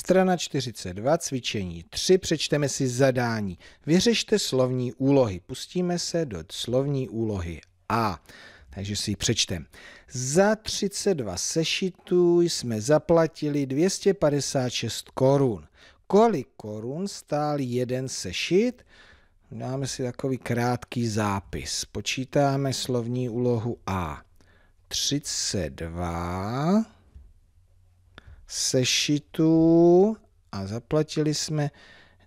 Strana 42, cvičení 3, přečteme si zadání. Vyřešte slovní úlohy. Pustíme se do slovní úlohy A. Takže si ji přečtem. Za 32 sešitů jsme zaplatili 256 korun. Kolik korun stál jeden sešit? Dáme si takový krátký zápis. Počítáme slovní úlohu A. 32 sešitů a zaplatili jsme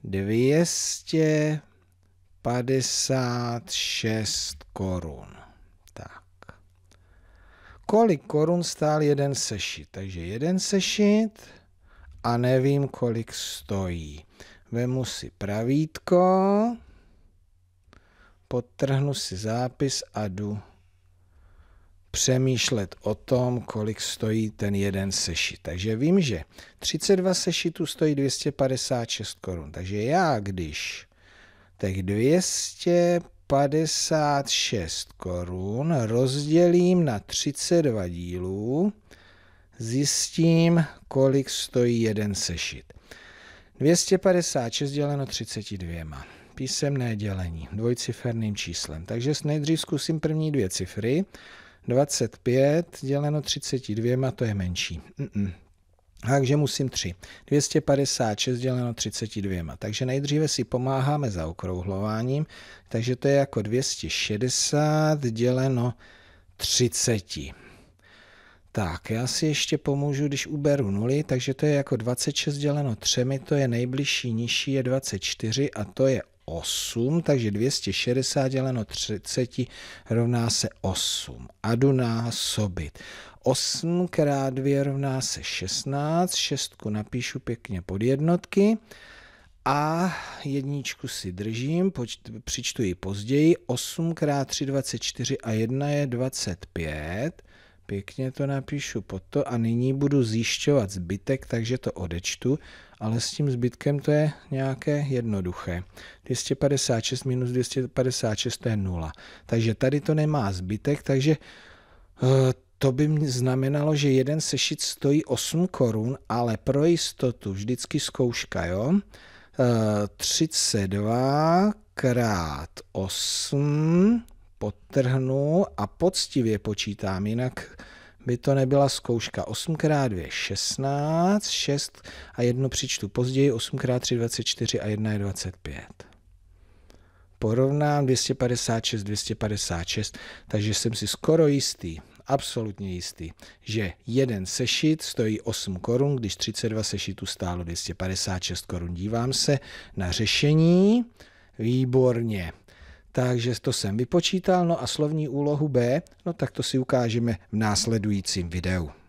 256 korun. Tak. Kolik korun stál jeden sešit? Takže jeden sešit a nevím, kolik stojí. Vemu si pravítko, potrhnu si zápis a jdu přemýšlet o tom, kolik stojí ten jeden sešit. Takže vím, že 32 sešitů stojí 256 korun. Takže já, když těch 256 korun rozdělím na 32 dílů, zjistím, kolik stojí jeden sešit. 256 děleno 32 písemné dělení dvojciferným číslem. Takže nejdřív zkusím první dvě cifry 25 děleno 32, to je menší. Mm-mm. Takže musím 3. 256 děleno 32. Takže nejdříve si pomáháme zaokrouhlováním, takže to je jako 260 děleno 30. Tak, já si ještě pomůžu, když uberu nuly, takže to je jako 26 děleno 3, to je nejbližší nižší, je 24 a to je 8, takže 260 děleno 30 rovná se 8. A jdu násobit. 8 krát 2 rovná se 16, 6 napíšu pěkně pod jednotky a jedničku si držím, přičtu ji později, 8 krát 3, 24 a 1 je 25. Pěkně to napíšu pod to a nyní budu zjišťovat zbytek, takže to odečtu, ale s tím zbytkem to je nějaké jednoduché. 256 minus 256 to je 0. Takže tady to nemá zbytek, takže eh, to by znamenalo, že jeden sešit stojí 8 korun, ale pro jistotu vždycky zkouška, jo? 32 eh, krát 8 potrhnu a poctivě počítám, jinak by to nebyla zkouška. 8 x 2 16, 6 a 1 přičtu později, 8 x 3 24 a 1 je 25. Porovnám 256, 256, takže jsem si skoro jistý, absolutně jistý, že jeden sešit stojí 8 korun, když 32 sešitů stálo 256 korun. Dívám se na řešení. Výborně. Takže to jsem vypočítal, no a slovní úlohu B, no tak to si ukážeme v následujícím videu.